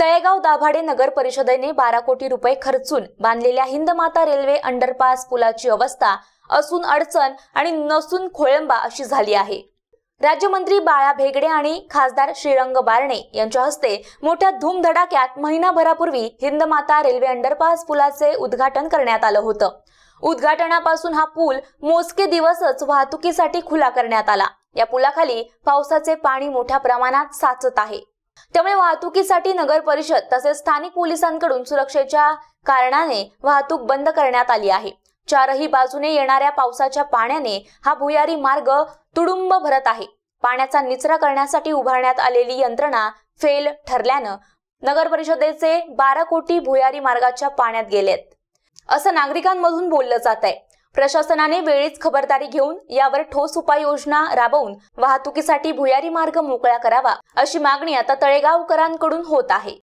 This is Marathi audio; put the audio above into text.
तळेगाव दाभाडे नगर परिषदेने बारा कोटी रुपये खर्चून बांधलेल्या हिंदमाता रेल्वे अंडरपास पुलाची अवस्था असून अडचण आणि नसून खोळंबा अशी झाली आहे राज्यमंत्री बाळा भेगडे आणि खासदार श्रीरंग बारणे यांच्या हस्ते मोठ्या धूमधडाक्यात महिनाभरापूर्वी हिंदमाता रेल्वे अंडरपास पुलाचे उद्घाटन करण्यात आलं होतं उद्घाटनापासून हा पूल मोजके दिवसच वाहतुकीसाठी खुला करण्यात आला या पुलाखाली पावसाचे पाणी मोठ्या प्रमाणात साचत आहे त्यामुळे वाहतुकीसाठी नगर परिषद तसेच स्थानिक पोलिसांकडून सुरक्षेच्या कारणाने वाहतूक बंद करण्यात आली आहे चारही बाजूने येणाऱ्या पावसाच्या पाण्याने हा भुयारी मार्ग तुडुंब भरत आहे पाण्याचा निचरा करण्यासाठी उभारण्यात आलेली यंत्रणा फेल ठरल्यानं नगर परिषदेचे बारा कोटी भुयारी मार्गाच्या पाण्यात गेलेत असं नागरिकांमधून बोललं जात आहे प्रशासनाने वेळीच खबरदारी घेऊन यावर ठोस उपाययोजना राबवून वाहतुकीसाठी भुयारी मार्ग मोकळा करावा अशी मागणी आता तळेगावकरांकडून होत आहे